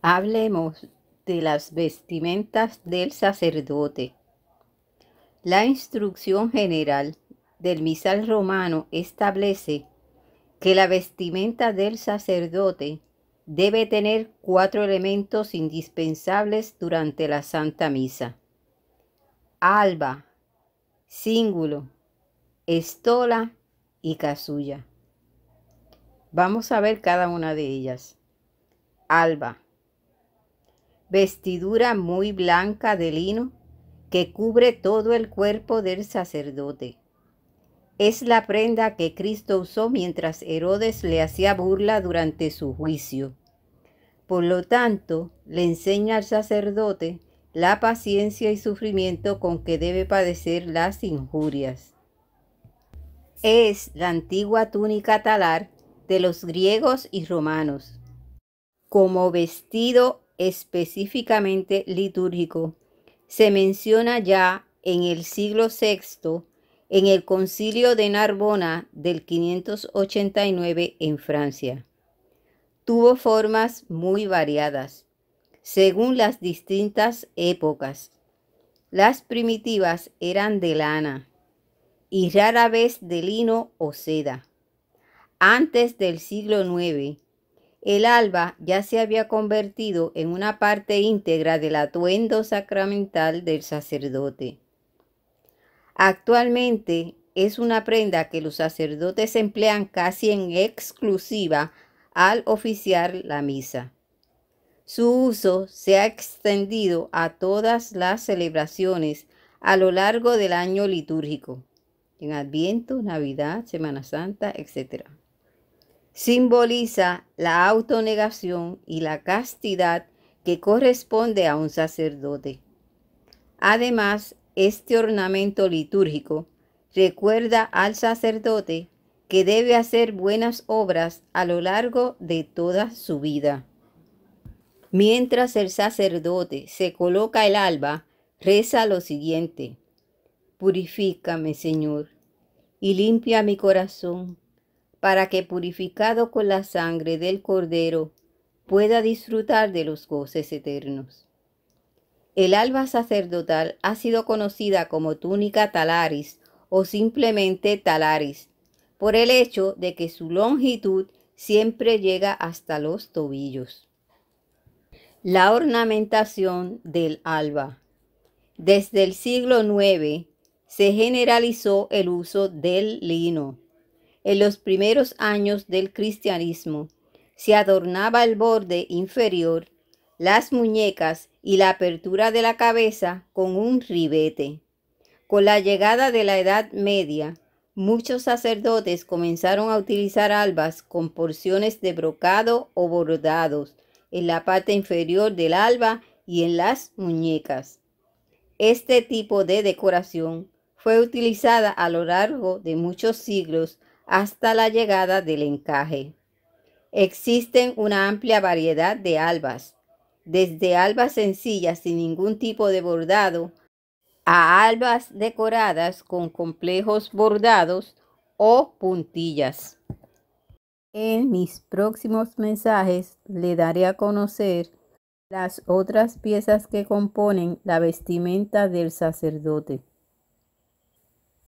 Hablemos de las vestimentas del sacerdote. La instrucción general del misal romano establece que la vestimenta del sacerdote debe tener cuatro elementos indispensables durante la Santa Misa. Alba, cíngulo, estola y casulla. Vamos a ver cada una de ellas. Alba vestidura muy blanca de lino que cubre todo el cuerpo del sacerdote. Es la prenda que Cristo usó mientras Herodes le hacía burla durante su juicio. Por lo tanto, le enseña al sacerdote la paciencia y sufrimiento con que debe padecer las injurias. Es la antigua túnica talar de los griegos y romanos. Como vestido específicamente litúrgico se menciona ya en el siglo VI en el concilio de Narbona del 589 en Francia. Tuvo formas muy variadas, según las distintas épocas. Las primitivas eran de lana y rara vez de lino o seda. Antes del siglo IX, el alba ya se había convertido en una parte íntegra del atuendo sacramental del sacerdote. Actualmente es una prenda que los sacerdotes emplean casi en exclusiva al oficiar la misa. Su uso se ha extendido a todas las celebraciones a lo largo del año litúrgico, en Adviento, Navidad, Semana Santa, etc simboliza la autonegación y la castidad que corresponde a un sacerdote. Además, este ornamento litúrgico recuerda al sacerdote que debe hacer buenas obras a lo largo de toda su vida. Mientras el sacerdote se coloca el alba, reza lo siguiente. Purifícame, Señor, y limpia mi corazón para que purificado con la sangre del Cordero pueda disfrutar de los goces eternos. El alba sacerdotal ha sido conocida como túnica talaris o simplemente talaris, por el hecho de que su longitud siempre llega hasta los tobillos. La ornamentación del alba. Desde el siglo IX se generalizó el uso del lino, en los primeros años del cristianismo. Se adornaba el borde inferior, las muñecas y la apertura de la cabeza con un ribete. Con la llegada de la Edad Media, muchos sacerdotes comenzaron a utilizar albas con porciones de brocado o bordados en la parte inferior del alba y en las muñecas. Este tipo de decoración fue utilizada a lo largo de muchos siglos hasta la llegada del encaje. Existen una amplia variedad de albas, desde albas sencillas sin ningún tipo de bordado a albas decoradas con complejos bordados o puntillas. En mis próximos mensajes le daré a conocer las otras piezas que componen la vestimenta del sacerdote.